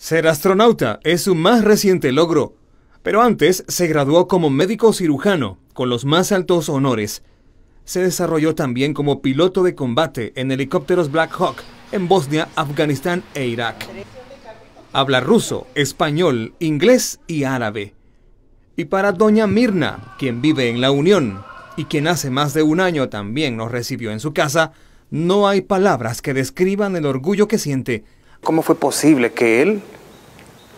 Ser astronauta es su más reciente logro, pero antes se graduó como médico cirujano, con los más altos honores. Se desarrolló también como piloto de combate en helicópteros Black Hawk en Bosnia, Afganistán e Irak. Habla ruso, español, inglés y árabe. Y para doña Mirna, quien vive en la Unión y quien hace más de un año también nos recibió en su casa, no hay palabras que describan el orgullo que siente ¿Cómo fue posible que él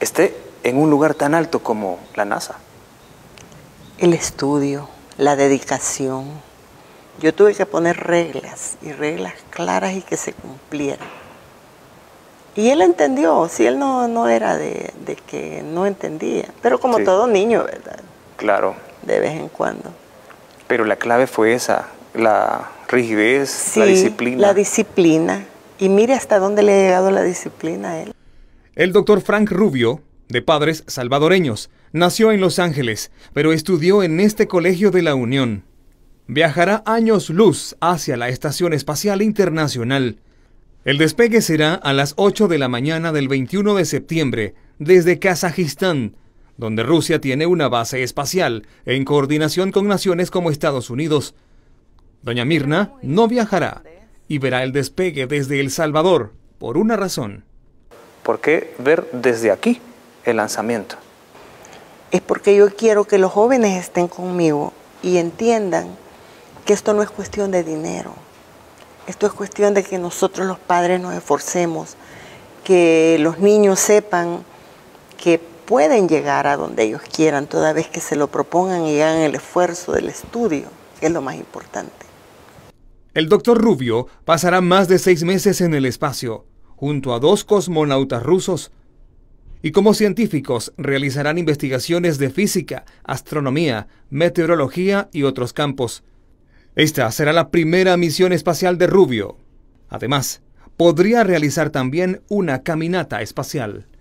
esté en un lugar tan alto como la NASA? El estudio, la dedicación. Yo tuve que poner reglas y reglas claras y que se cumplieran. Y él entendió, si él no, era de, que no entendía, pero como todo niño, ¿verdad? Claro. De vez en cuando. Pero la clave fue esa, la rigidez, la disciplina. La disciplina, y mire hasta dónde le ha llegado la disciplina a él. El doctor Frank Rubio, de padres salvadoreños, nació en Los Ángeles, pero estudió en este colegio de la Unión. Viajará años luz hacia la Estación Espacial Internacional. El despegue será a las 8 de la mañana del 21 de septiembre desde Kazajistán, donde Rusia tiene una base espacial en coordinación con naciones como Estados Unidos. Doña Mirna no viajará, y verá el despegue desde El Salvador por una razón. ¿Por qué ver desde aquí el lanzamiento? Es porque yo quiero que los jóvenes estén conmigo y entiendan que esto no es cuestión de dinero. Esto es cuestión de que nosotros los padres nos esforcemos, que los niños sepan que pueden llegar a donde ellos quieran toda vez que se lo propongan y hagan el esfuerzo del estudio, que es lo más importante. El doctor Rubio pasará más de seis meses en el espacio, junto a dos cosmonautas rusos, y como científicos realizarán investigaciones de física, astronomía, meteorología y otros campos. Esta será la primera misión espacial de Rubio. Además, podría realizar también una caminata espacial.